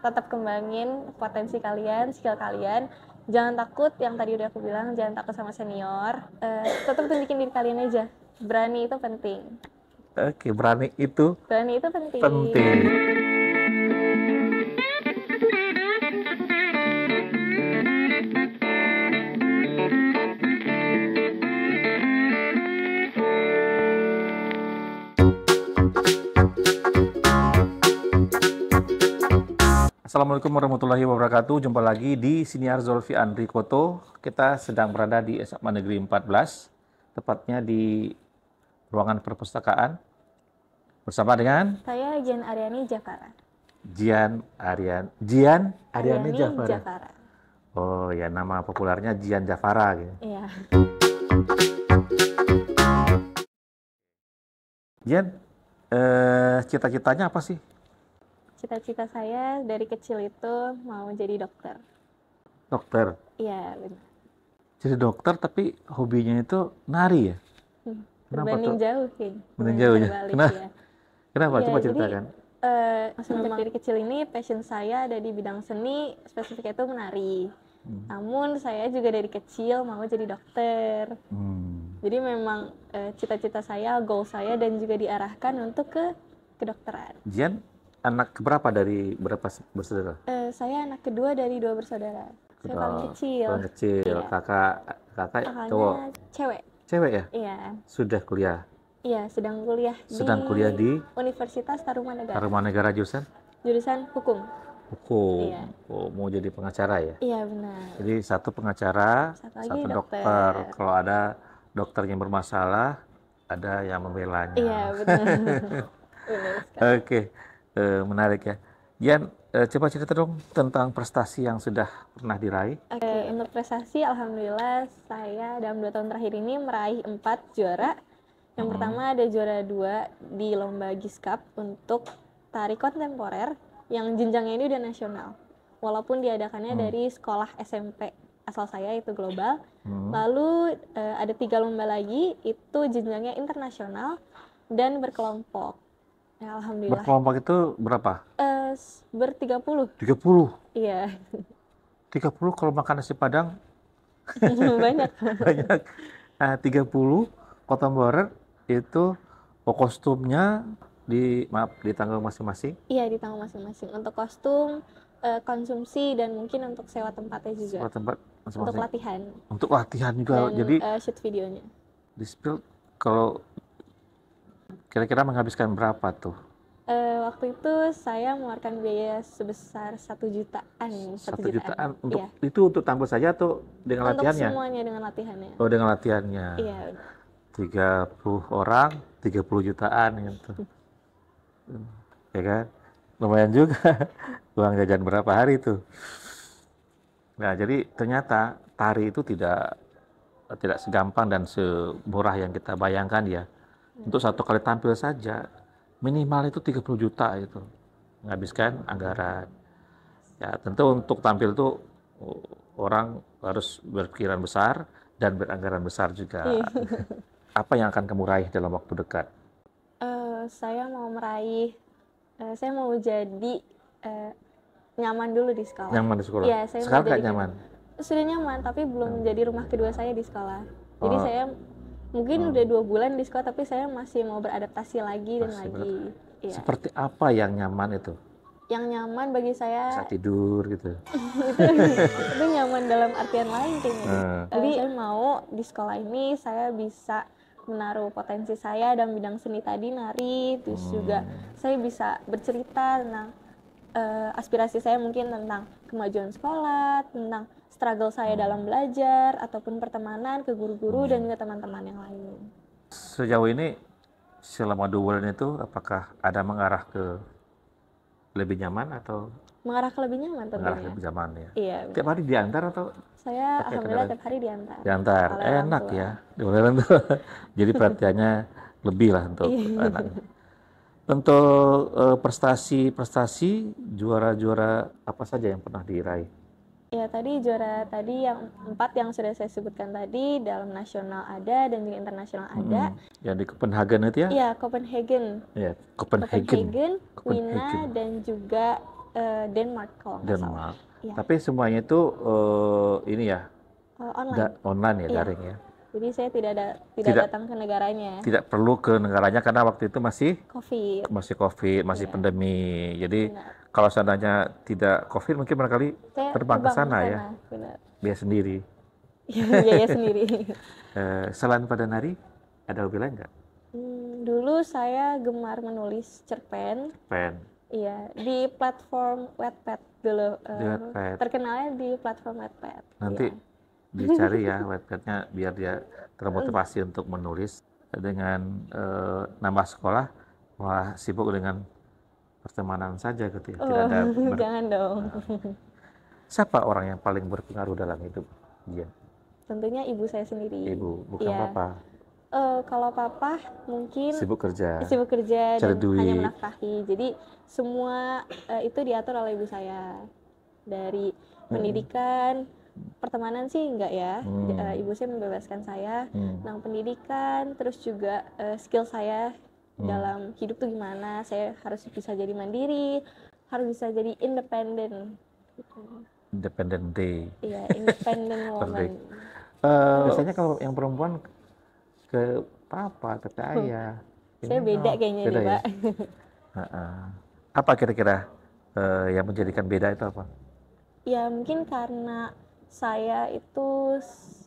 tetap kembangin potensi kalian, skill kalian. Jangan takut yang tadi udah aku bilang, jangan takut sama senior. Uh, tetap tunjukin diri kalian aja. Berani itu penting. Oke, berani itu. Berani itu penting. Penting. Assalamualaikum warahmatullahi wabarakatuh. Jumpa lagi di Siniar Zolfi Andri Koto. Kita sedang berada di SMA Negeri 14, tepatnya di ruangan perpustakaan. Bersama dengan saya Jian Aryani Jakara. Jian Aryan Jian Aryani, Aryani Jafara. Jafara. Oh ya nama populernya Jian Jafara gitu. Iya. Jian, eh, cita-citanya apa sih? cita-cita saya dari kecil itu mau jadi dokter. Dokter? Iya, benar. Jadi dokter tapi hobinya itu nari ya? Hmm, Kenapa Berbanding tuh? jauh, King. Berbanding jauh ya? Kenapa? Iya. Kenapa? Ya, Coba ceritakan. Jadi, eh, uh, memang dari kecil ini passion saya ada di bidang seni, spesifiknya itu menari. Hmm. Namun saya juga dari kecil mau jadi dokter. Hmm. Jadi memang eh, cita-cita uh, saya, goal saya dan juga diarahkan untuk ke kedokteran. Jian anak berapa dari berapa bersaudara? Uh, saya anak kedua dari dua bersaudara. Kedua, saya paling kecil. Paling kecil. Iya. Kakak kakak cowok. Cewek. Cewek ya? Iya. Sudah kuliah. Iya, sedang kuliah sedang di kuliah di Universitas Tarumanegara. Tarumanegara jurusan? Jurusan hukum. Hukum. Iya. Oh, mau jadi pengacara ya? Iya, benar. Jadi satu pengacara, satu, satu dokter. dokter. Kalau ada dokter yang bermasalah, ada yang membelanya. Iya, benar. Oke. Okay uh, menarik ya. Yan, uh, coba cerita dong tentang prestasi yang sudah pernah diraih. Oke, untuk prestasi alhamdulillah saya dalam dua tahun terakhir ini meraih empat juara. Yang hmm. pertama ada juara dua di lomba Giskap untuk tari kontemporer yang jenjangnya ini udah nasional. Walaupun diadakannya hmm. dari sekolah SMP asal saya itu global. Hmm. Lalu uh, ada tiga lomba lagi itu jenjangnya internasional dan berkelompok. Ya, Alhamdulillah. Berkelompok itu berapa? Uh, ber 30. 30? Iya. 30 kalau makan nasi padang? Banyak. Banyak. Nah, 30 Kota Barat itu kostumnya di maaf di tanggung masing-masing? Iya, di tanggung masing-masing. Untuk kostum, eh, konsumsi dan mungkin untuk sewa tempatnya juga. Sewa tempat masing-masing. Untuk latihan. Untuk latihan juga. Dan, Jadi uh, shoot videonya. Di spill kalau Kira-kira menghabiskan berapa tuh? Uh, waktu itu saya mengeluarkan biaya sebesar satu jutaan. Satu jutaan, jutaan. untuk ya. itu untuk tangguh saja atau dengan untuk latihannya? Untuk semuanya dengan latihannya. Oh dengan latihannya. Iya. puluh orang, tiga puluh jutaan gitu. ya kan? Lumayan juga. Uang jajan berapa hari itu? Nah, jadi ternyata tari itu tidak tidak segampang dan semurah yang kita bayangkan ya untuk satu kali tampil saja minimal itu 30 juta itu menghabiskan anggaran ya tentu untuk tampil itu uh, orang harus berpikiran besar dan beranggaran besar juga iya. apa yang akan kamu raih dalam waktu dekat uh, saya mau meraih uh, saya mau jadi uh, nyaman dulu di sekolah nyaman di sekolah ya, saya sekarang nyaman sudah nyaman tapi belum jadi rumah kedua saya di sekolah jadi oh. saya mungkin hmm. udah dua bulan di sekolah tapi saya masih mau beradaptasi lagi masih dan lagi ya. seperti apa yang nyaman itu yang nyaman bagi saya saat tidur gitu itu, nyaman dalam artian lain kayaknya hmm. jadi saya mau di sekolah ini saya bisa menaruh potensi saya dalam bidang seni tadi nari terus hmm. juga saya bisa bercerita tentang uh, aspirasi saya mungkin tentang kemajuan sekolah tentang struggle saya dalam belajar ataupun pertemanan ke guru-guru hmm. dan juga teman-teman yang lain. Sejauh ini selama dua bulan itu apakah ada mengarah ke lebih nyaman atau mengarah ke lebih nyaman tentunya. Mengarah ke lebih nyaman ya. Iya. Benar. Tiap hari diantar atau? Saya alhamdulillah tiap hari diantar. Diantar, eh, enak ya. Diantar itu Jadi perhatiannya lebih lah untuk iya. anak. Untuk eh, prestasi-prestasi juara-juara apa saja yang pernah diraih? Ya tadi juara tadi yang empat yang sudah saya sebutkan tadi dalam nasional ada dan juga internasional hmm, ada. Hmm. Yang di Copenhagen itu ya? Iya Copenhagen. Ya Copenhagen. Copenhagen, Copenhagen. Mina dan juga uh, Denmark kalau nggak Denmark. Salah. Ya. Tapi semuanya itu uh, ini ya? Uh, online. Da online ya, ya daring ya. Jadi saya tidak ada tidak, tidak datang ke negaranya. Tidak perlu ke negaranya karena waktu itu masih COVID. Masih COVID, masih ya. pandemi. Jadi Benar kalau seandainya tidak COVID mungkin barangkali terbang, terbang ke ya. sana ya. Benar. Biaya sendiri. Iya, biaya sendiri. Eh, selain pada nari, ada hobi lain nggak? Hmm, dulu saya gemar menulis cerpen. Cerpen. Iya, di platform Wattpad dulu. Uh, di Wattpad. Terkenalnya di platform Wattpad. Nanti ya. dicari ya webpadnya biar dia termotivasi untuk menulis dengan uh, nambah sekolah malah sibuk dengan pertemanan saja gitu ya. Tidak ada oh, ber... jangan dong. Nah. Siapa orang yang paling berpengaruh dalam hidup dia? Tentunya ibu saya sendiri. Ibu, bukan ya. papa. Uh, kalau papa mungkin sibuk kerja, sibuk kerja Cari dan hanya menafkahi. Jadi semua uh, itu diatur oleh ibu saya dari hmm. pendidikan, pertemanan sih enggak ya. Hmm. Eh, ibu saya membebaskan saya hmm. tentang pendidikan, terus juga uh, skill saya hmm. dalam hidup tuh gimana saya harus bisa jadi mandiri harus bisa jadi independen gitu. independent day iya independent woman uh, biasanya kalau yang perempuan ke papa ke saya saya beda kayaknya beda nih ya? pak uh -uh. apa kira-kira uh, yang menjadikan beda itu apa ya mungkin karena saya itu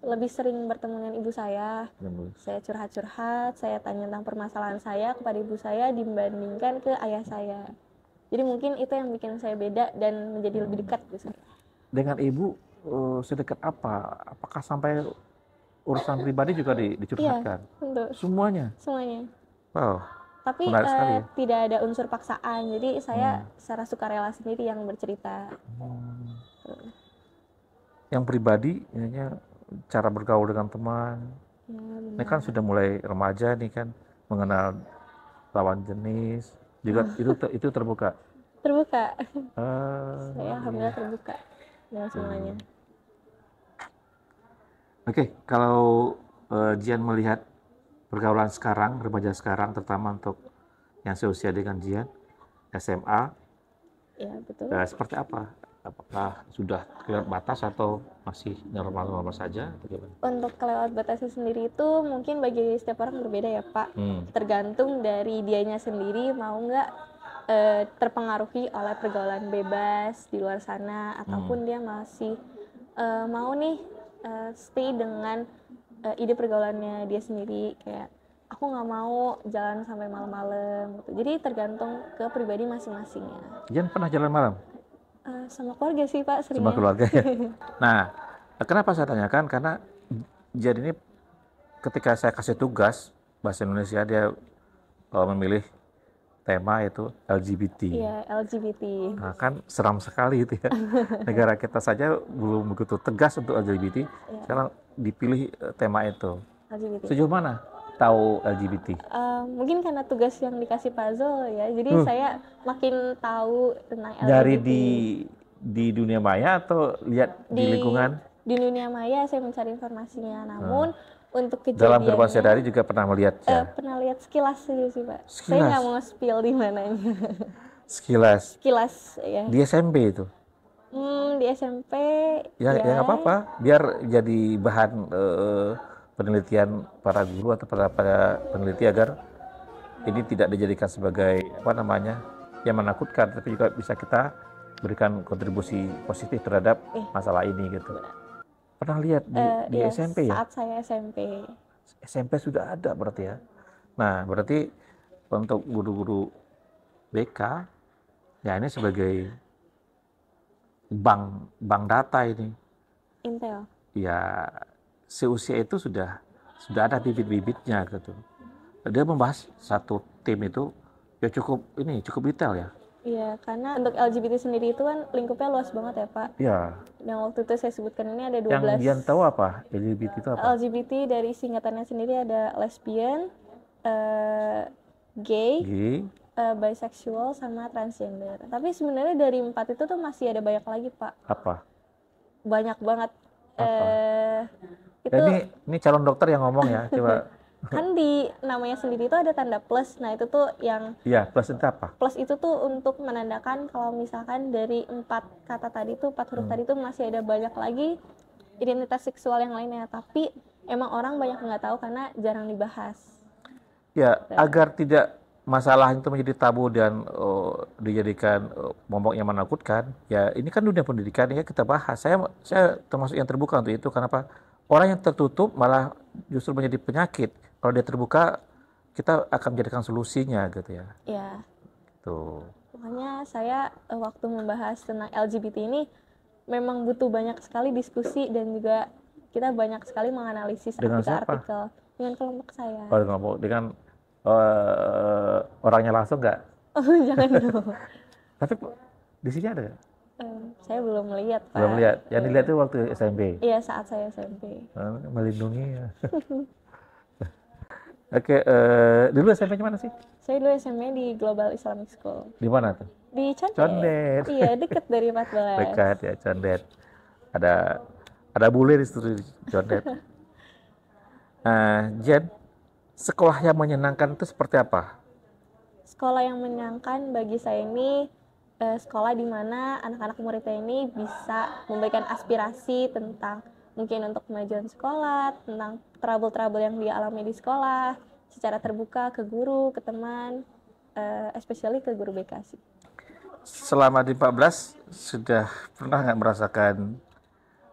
lebih sering bertemu dengan ibu saya. saya curhat-curhat, saya tanya tentang permasalahan saya kepada ibu saya dibandingkan ke ayah saya. Jadi mungkin itu yang bikin saya beda dan menjadi hmm. lebih dekat Dengan ibu uh, sedekat apa? Apakah sampai urusan pribadi juga di, dicurhatkan? Iya, untuk semuanya. Semuanya. Wow. Tapi uh, ya? tidak ada unsur paksaan. Jadi saya hmm. secara sukarela sendiri yang bercerita. Hmm. Yang pribadi, ya, cara bergaul dengan teman. Ya, ini kan sudah mulai remaja nih kan mengenal lawan jenis juga itu ter, itu terbuka. Terbuka. Uh, Saya iya. alhamdulillah terbuka dengan semuanya. Hmm. Oke, okay, kalau uh, Jian melihat pergaulan sekarang, remaja sekarang, terutama untuk yang seusia dengan Jian, SMA, Ya, betul. Nah, seperti apa? Apakah sudah kelewat batas atau masih normal-normal saja? Untuk kelewat batasnya sendiri itu mungkin bagi setiap orang berbeda ya Pak. Hmm. Tergantung dari dianya sendiri mau nggak e, terpengaruhi oleh pergaulan bebas di luar sana hmm. ataupun hmm. dia masih e, mau nih e, stay dengan e, ide pergaulannya dia sendiri kayak aku nggak mau jalan sampai malam-malam gitu. Jadi tergantung ke pribadi masing-masingnya. Jangan pernah jalan malam? Uh, sama keluarga sih Pak seringnya. Sama keluarga ya. nah, kenapa saya tanyakan? Karena jadi ini ketika saya kasih tugas bahasa Indonesia dia uh, memilih tema itu LGBT. Iya, LGBT. Nah, kan seram sekali itu ya. Negara kita saja belum begitu tegas untuk LGBT. Ya. Sekarang dipilih eh, tema itu. LGBT. Sejauh mana tahu LGBT? Uh, mungkin karena tugas yang dikasih puzzle ya, jadi hmm. saya makin tahu tentang LGBT. Dari di di dunia maya atau lihat di, di lingkungan? Di dunia maya saya mencari informasinya, hmm. namun hmm. untuk dalam kehidupan sehari juga pernah melihat eh, ya? Uh, pernah lihat sekilas saja sih pak. Sekilas. Saya nggak mau spill di mananya. sekilas. Sekilas ya. Di SMP itu? Hmm, di SMP. Ya, ya nggak ya apa-apa, biar jadi bahan. Uh, penelitian para guru atau para, para peneliti agar ini tidak dijadikan sebagai apa namanya yang menakutkan tapi juga bisa kita berikan kontribusi positif terhadap eh. masalah ini gitu. Pernah lihat di, uh, di ya, SMP ya? Saat saya SMP. SMP sudah ada berarti ya. Nah berarti untuk guru-guru BK ya ini sebagai bank bank data ini. Intel. Ya seusia itu sudah sudah ada bibit-bibitnya gitu. Dia membahas satu tim itu ya cukup ini cukup detail ya. Iya, karena untuk LGBT sendiri itu kan lingkupnya luas banget ya Pak. Iya. Yang waktu itu saya sebutkan ini ada 12. Yang Dian tahu apa LGBT itu apa? LGBT dari singkatannya sendiri ada lesbian, uh, gay, gay. Uh, bisexual sama transgender. Tapi sebenarnya dari empat itu tuh masih ada banyak lagi Pak. Apa? Banyak banget. Apa? Uh, itu ini ini calon dokter yang ngomong ya coba kan di namanya sendiri itu ada tanda plus nah itu tuh yang iya plus itu apa plus itu tuh untuk menandakan kalau misalkan dari empat kata tadi tuh empat huruf hmm. tadi tuh masih ada banyak lagi identitas seksual yang lainnya tapi emang orang banyak nggak tahu karena jarang dibahas ya gitu. agar tidak masalah itu menjadi tabu dan uh, dijadikan uh, momok yang menakutkan ya ini kan dunia pendidikan ya kita bahas saya saya termasuk yang terbuka untuk itu Kenapa? Orang yang tertutup malah justru menjadi penyakit. Kalau dia terbuka, kita akan menjadikan solusinya gitu ya. Iya. Tuh. Makanya saya eh, waktu membahas tentang LGBT ini memang butuh banyak sekali diskusi dan juga kita banyak sekali menganalisis artikel-artikel dengan kelompok saya. Oh, dengan kelompok dengan uh, orangnya langsung nggak? Oh, jangan dong. Tapi di sini ada saya belum melihat Pak. Belum lihat. Yang dilihat itu waktu SMP. Iya, saat saya SMP. Ah, melindungi ya. Oke, uh, dulu SMP-nya mana sih? Saya dulu SMP di Global Islamic School. Di mana tuh? Di Condet. Condet. Iya, dekat dari 14. dekat ya, Condet. Ada ada bule di situ di Condet. Nah, Jen, sekolah yang menyenangkan itu seperti apa? Sekolah yang menyenangkan bagi saya ini uh, sekolah di mana anak-anak muridnya ini bisa memberikan aspirasi tentang mungkin untuk kemajuan sekolah, tentang trouble-trouble yang dialami di sekolah, secara terbuka ke guru, ke teman, uh, especially ke guru BK sih. Selama di 14 sudah pernah nggak merasakan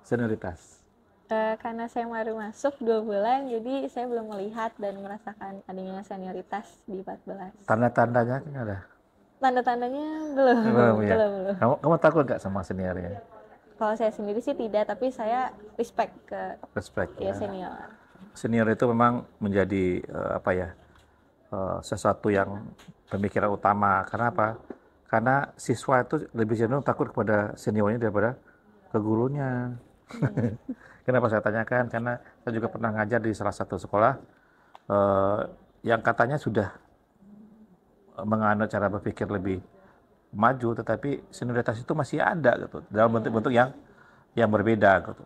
senioritas? Uh, karena saya baru masuk dua bulan, jadi saya belum melihat dan merasakan adanya senioritas di 14. Tanda-tandanya kan ada? tanda-tandanya belum belum, ya. belum, Kamu, kamu takut nggak sama senior ya? Kalau saya sendiri sih tidak, tapi saya respect ke respect ya, ya. senior. Senior itu memang menjadi uh, apa ya uh, sesuatu yang pemikiran utama. Karena apa? Karena siswa itu lebih cenderung takut kepada seniornya daripada ke gurunya. Hmm. Kenapa saya tanyakan? Karena saya juga pernah ngajar di salah satu sekolah uh, yang katanya sudah menganut cara berpikir lebih maju, tetapi senioritas itu masih ada gitu dalam iya. bentuk-bentuk yang yang berbeda gitu.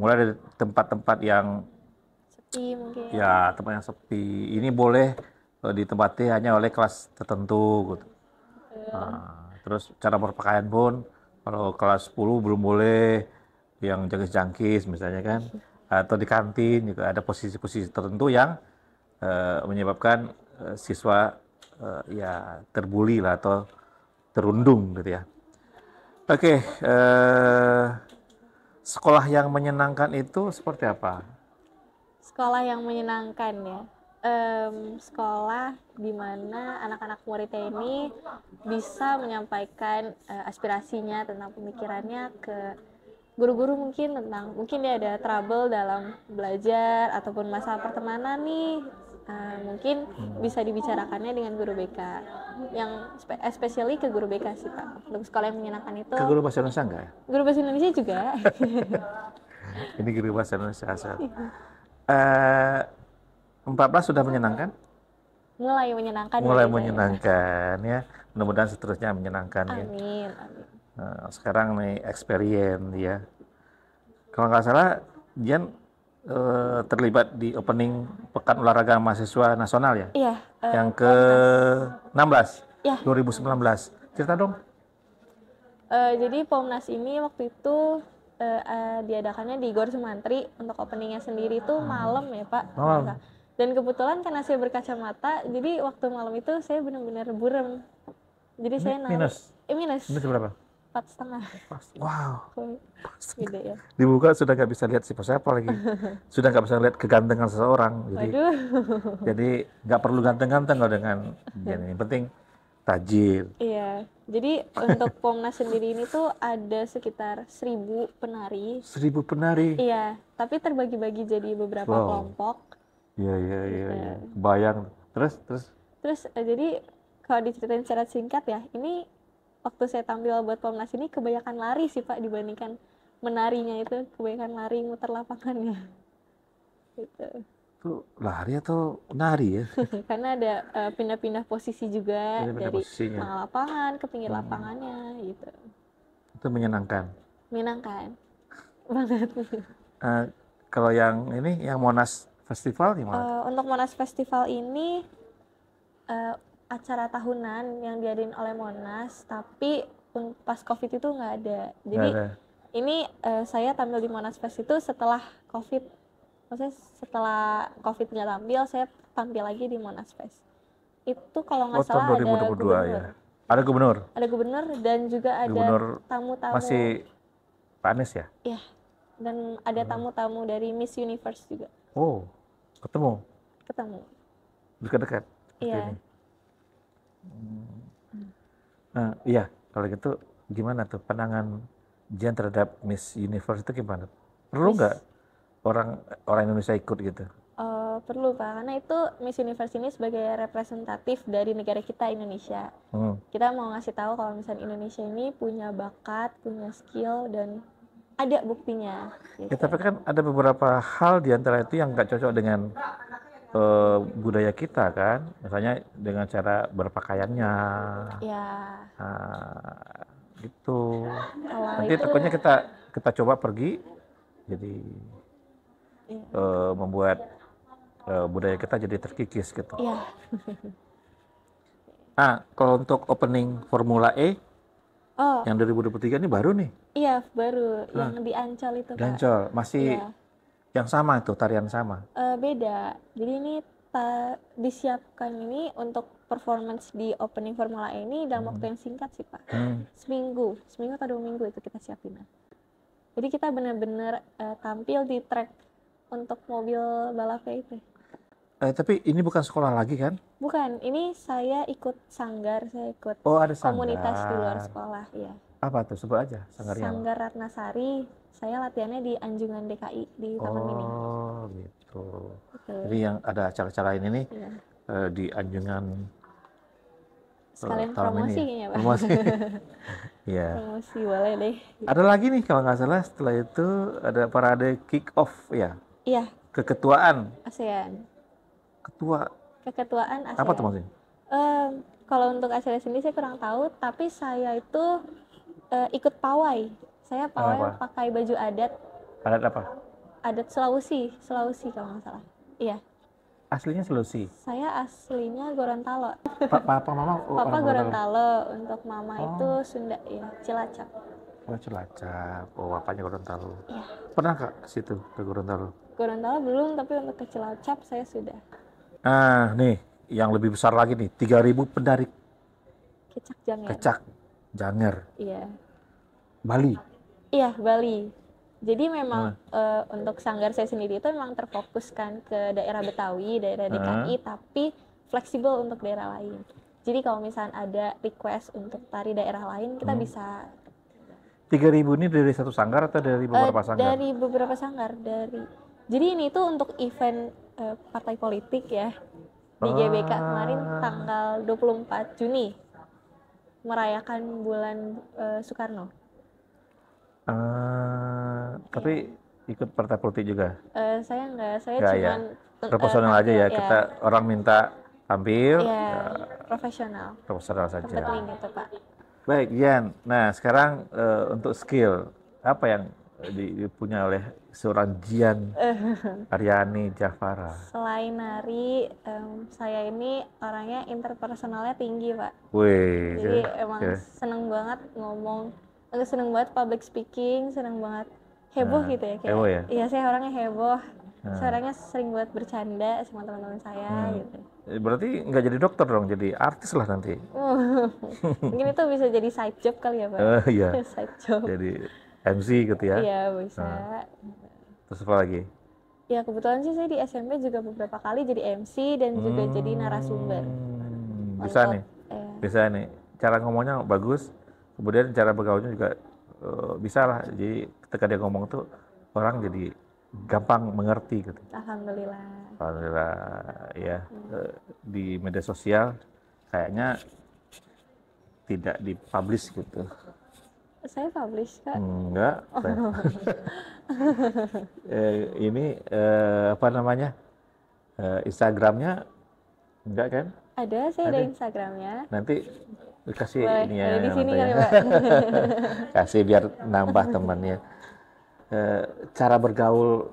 Mulai dari tempat-tempat yang sepi mungkin. Ya, tempat yang sepi. Ini boleh eh, ditempati hanya oleh kelas tertentu gitu. Nah, terus cara berpakaian pun kalau kelas 10 belum boleh yang jangkis-jangkis misalnya kan iya. atau di kantin juga ada posisi-posisi tertentu yang uh, menyebabkan uh, siswa uh, ya terbuli lah atau terundung gitu ya. Oke, okay, uh, eh, sekolah yang menyenangkan itu seperti apa? Sekolah yang menyenangkan ya. Um, sekolah di mana anak-anak murid ini bisa menyampaikan uh, aspirasinya tentang pemikirannya ke guru-guru mungkin tentang mungkin dia ada trouble dalam belajar ataupun masalah pertemanan nih Ah, mungkin hmm. bisa dibicarakannya dengan guru BK yang spe especially eh, ke guru BK sih Pak untuk sekolah yang menyenangkan itu ke guru bahasa Indonesia enggak ya? guru bahasa Indonesia juga ini guru bahasa Indonesia asal uh, 14 sudah menyenangkan mulai menyenangkan mulai ya, ya. menyenangkan ya, ya. mudah-mudahan seterusnya menyenangkan amin, ya amin nah, sekarang nih experience ya kalau nggak salah Jan uh, terlibat di opening Pekan Olahraga Mahasiswa Nasional ya? Iya. Uh, yang ke-16 ya. 2019. Cerita dong. Uh, jadi Pomnas ini waktu itu uh, uh, diadakannya di Gor Sumantri untuk openingnya sendiri itu hmm. Ah. malam ya Pak. Malam. Iya, Dan kebetulan karena saya berkacamata, jadi waktu malam itu saya benar-benar burem. Jadi saya Minus. Eh, minus. Minus berapa? empat setengah. Wow. Gede ya. Dibuka sudah nggak bisa lihat siapa-siapa lagi. sudah nggak bisa lihat kegantengan seseorang. Jadi, Aduh. jadi nggak perlu ganteng-ganteng loh dengan iya. ini. Penting tajir. Iya. Jadi untuk Pomnas sendiri ini tuh ada sekitar seribu penari. Seribu penari. Iya. Tapi terbagi-bagi jadi beberapa wow. kelompok. Iya iya iya. Ya. Bayang. Terus terus. Terus eh, jadi kalau diceritain secara singkat ya, ini waktu saya tampil buat Pomnas ini kebanyakan lari sih Pak dibandingkan menarinya itu kebanyakan lari muter lapangannya gitu itu lari atau nari ya karena ada pindah eh, pindah-pindah posisi juga pindah -pindah dari posisinya. lapangan ke pinggir hmm. lapangannya gitu itu menyenangkan menyenangkan banget uh, kalau yang ini yang Monas Festival gimana? Uh, untuk Monas Festival ini uh, acara tahunan yang diadain oleh Monas tapi pas covid itu nggak ada jadi gak ada. ini uh, saya tampil di Monas Fest itu setelah covid maksudnya setelah covid nggak tampil saya tampil lagi di Monas Fest itu kalau nggak oh, salah 2022, ada gubernur ya. ada gubernur ada gubernur dan juga ada tamu-tamu masih Pak Anies ya ya dan ada hmm. tamu-tamu hmm. dari Miss Universe juga oh ketemu ketemu dekat-dekat iya Nah, iya, kalau gitu gimana tuh pandangan Jen terhadap Miss Universe itu gimana? Perlu nggak orang orang Indonesia ikut gitu? Uh, perlu pak, karena itu Miss Universe ini sebagai representatif dari negara kita Indonesia. Hmm. Kita mau ngasih tahu kalau misalnya Indonesia ini punya bakat, punya skill dan ada buktinya. Gitu. Ya, tapi gitu. kan ada beberapa hal di antara itu yang nggak cocok dengan e, budaya kita kan, misalnya dengan cara berpakaiannya. Ya. Nah, gitu. Oh, Nanti itu... takutnya ya. kita kita coba pergi, jadi ya. e, membuat e, budaya kita jadi terkikis gitu. Ya. ah, kalau untuk opening Formula E, oh. yang 2023 ini baru nih? Iya baru, nah. yang di Ancol itu. Di Ancol masih. Iya yang sama itu tarian sama? Uh, beda. Jadi ini ta disiapkan ini untuk performance di opening Formula E ini dalam hmm. waktu yang singkat sih Pak. Hmm. Seminggu, seminggu atau dua minggu itu kita siapin. Jadi kita benar-benar uh, tampil di track untuk mobil balap itu. Eh, tapi ini bukan sekolah lagi kan? Bukan, ini saya ikut sanggar, saya ikut oh, ada sanggar. komunitas di luar sekolah, ya. Apa tuh sebut aja Sanggar. Sanggar Ratnasari saya latihannya di Anjungan DKI di Taman oh, Mini. Oh gitu. Okay. Gitu. Jadi yang ada acara-acara ini nih yeah. Iya. uh, di Anjungan eh, sekalian promosi ini. ya Pak. Promosi. ya Promosi boleh deh. Ada lagi nih kalau nggak salah setelah itu ada parade kick off ya. Iya. Keketuaan. ASEAN. Ketua. Keketuaan ASEAN. Apa tuh maksudnya? Um, kalau untuk ASEAN sendiri saya kurang tahu, tapi saya itu uh, ikut pawai saya pawai pakai baju adat adat apa adat Sulawesi Sulawesi kalau nggak salah iya aslinya Sulawesi saya aslinya Gorontalo pa papa mama papa Gorontalo. Gorontalo untuk mama oh. itu Sunda ya Cilacap oh Cilacap oh papanya Gorontalo iya pernah kak situ ke Gorontalo Gorontalo belum tapi untuk ke Cilacap saya sudah nah nih yang lebih besar lagi nih 3000 pendarik kecak janger kecak janger iya Bali Iya, Bali. Jadi memang uh, untuk sanggar saya sendiri itu memang terfokuskan ke daerah Betawi, daerah DKI, tapi fleksibel untuk daerah lain. Jadi kalau misalnya ada request untuk tari daerah lain, kita hmm. bisa. 3000 ini dari satu sanggar atau dari beberapa uh, sanggar? Dari beberapa sanggar, dari. Jadi ini tuh untuk event uh, partai politik ya. Di ah. GBK kemarin tanggal 24 Juni merayakan bulan uh, Soekarno. Uh, tapi iya. ikut partai politik juga? Uh, saya enggak, saya enggak, cuma ya. proporsional uh, aja ya. ya. Kita orang minta ambil yeah, uh, ya. profesional. Profesional saja. Pak. Baik, Yan. Nah, sekarang uh, untuk skill apa yang dipunya oleh seorang Jian Aryani Jafara. Selain nari, um, saya ini orangnya interpersonalnya tinggi, Pak. Wih. Jadi ya, emang ya. seneng banget ngomong aku seneng banget public speaking seneng banget heboh nah, gitu ya kayak heboh ya? iya saya orangnya heboh nah. saya sering buat bercanda sama teman-teman saya hmm. gitu eh, berarti nggak jadi dokter dong jadi artis lah nanti oh, mungkin itu bisa jadi side job kali ya pak uh, iya. side job jadi MC gitu ya iya bisa nah. terus apa lagi ya kebetulan sih saya di SMP juga beberapa kali jadi MC dan juga jadi narasumber hmm, bisa Untuk, nih eh. bisa nih cara ngomongnya bagus kemudian cara bergaulnya juga e, bisa lah jadi ketika dia ngomong tuh orang jadi gampang mengerti gitu alhamdulillah alhamdulillah ya hmm. Eh, di media sosial kayaknya tidak dipublish gitu saya publish kak enggak oh. ini e, apa namanya e, Instagramnya enggak kan ada saya ada Instagramnya nanti kasih Boleh, ini ya, di sini ya. kasih biar nambah temannya e, cara bergaul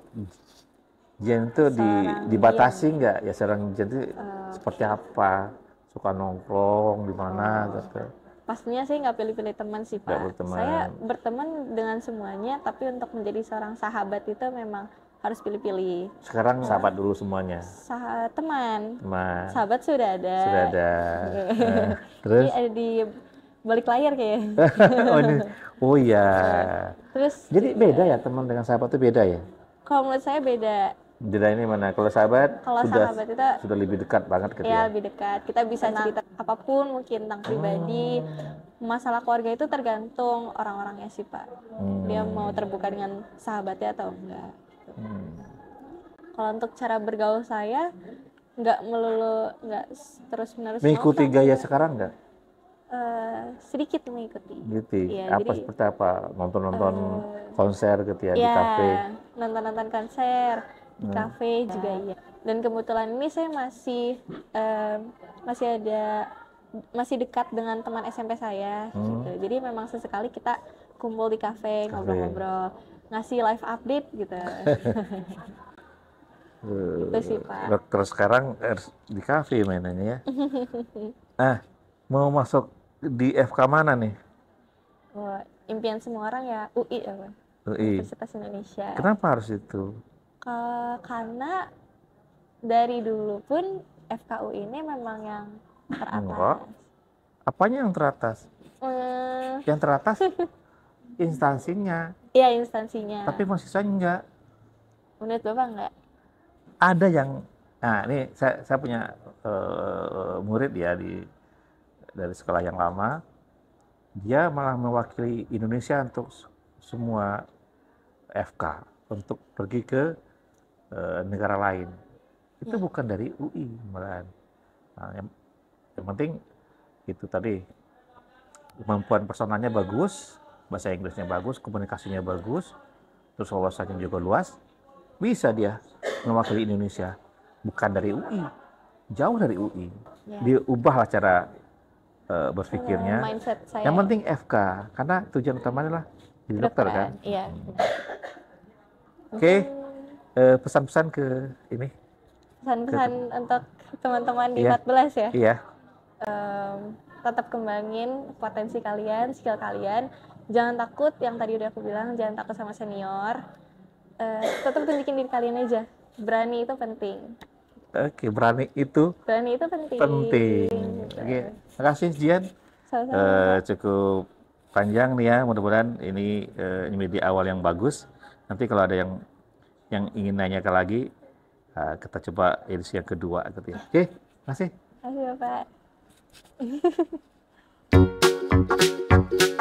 Jen itu di, dibatasi nggak ya serang Jen itu uh, eh, seperti apa suka nongkrong di mana oh. gitu pastinya sih nggak pilih-pilih teman sih pak berteman. saya berteman dengan semuanya tapi untuk menjadi seorang sahabat itu memang harus pilih-pilih. Sekarang sahabat dulu semuanya. Sah teman. Teman. Sahabat sudah ada. Sudah ada. nah, terus di balik layar kayaknya. oh, ini. oh iya. Terus Jadi iya. beda ya teman dengan sahabat itu beda ya? Kalau menurut saya beda. Beda ini mana? Kalau sahabat Kalau sudah sahabat kita sudah lebih dekat banget ke gitu iya, ya. lebih dekat. Kita bisa tentang cerita apapun mungkin tentang oh. pribadi. Hmm. Masalah keluarga itu tergantung orang-orangnya sih, Pak. Hmm. Dia mau terbuka dengan sahabatnya atau enggak. Hmm. Kalau untuk cara bergaul saya nggak melulu nggak terus menerus mengikuti gaya sekarang nggak? Uh, sedikit mengikuti. Gitu. Ya, iya, apa jadi, seperti apa? Nonton-nonton uh, konser gitu ya, ya di iya, kafe. Nonton-nonton konser di hmm. kafe juga ya. Dan kebetulan ini saya masih uh, masih ada masih dekat dengan teman SMP saya hmm. gitu. Jadi memang sesekali kita kumpul di kafe ngobrol-ngobrol ngasih live update gitu. Eh, itu sih Pak. Terus nah, sekarang er, di kafe mainannya ya. ah, mau masuk di FK mana nih? Wah, impian semua orang ya UI ya Pak. UI. Universitas Indonesia. Kenapa harus itu? Ke, karena dari dulu pun FKU ini memang yang teratas. Enggak. Apanya yang teratas? Hmm. Yang teratas instansinya. Iya instansinya. Tapi mahasiswa enggak. Menurut bapak enggak? Ada yang, nah ini saya, saya punya uh, murid ya di dari sekolah yang lama, dia malah mewakili Indonesia untuk semua FK untuk pergi ke uh, negara lain. Itu ya. bukan dari UI malah, Nah, yang, yang penting itu tadi kemampuan personalnya bagus, bahasa Inggrisnya bagus, komunikasinya bagus, terus wawasannya juga luas, bisa dia mewakili Indonesia. Bukan dari UI, jauh dari UI. Ya. Dia ubahlah cara uh, berpikirnya. Iya, saya. Yang penting FK, karena tujuan utamanya adalah jadi dokter kan. Ya. Oke, okay. Hmm. uh, eh, pesan-pesan ke ini. Pesan-pesan ke... untuk teman-teman di ya. 14 ya. Iya. Um, tetap kembangin potensi kalian, skill kalian jangan takut yang tadi udah aku bilang jangan takut sama senior uh, eh, tetap tunjukin diri kalian aja berani itu penting oke berani itu berani itu penting penting gitu. oke makasih terima kasih Jian Uh, cukup panjang nih ya mudah-mudahan ini uh, ini awal yang bagus nanti kalau ada yang yang ingin nanya ke lagi uh, kita coba edisi yang kedua gitu ya oke okay, terima kasih bapak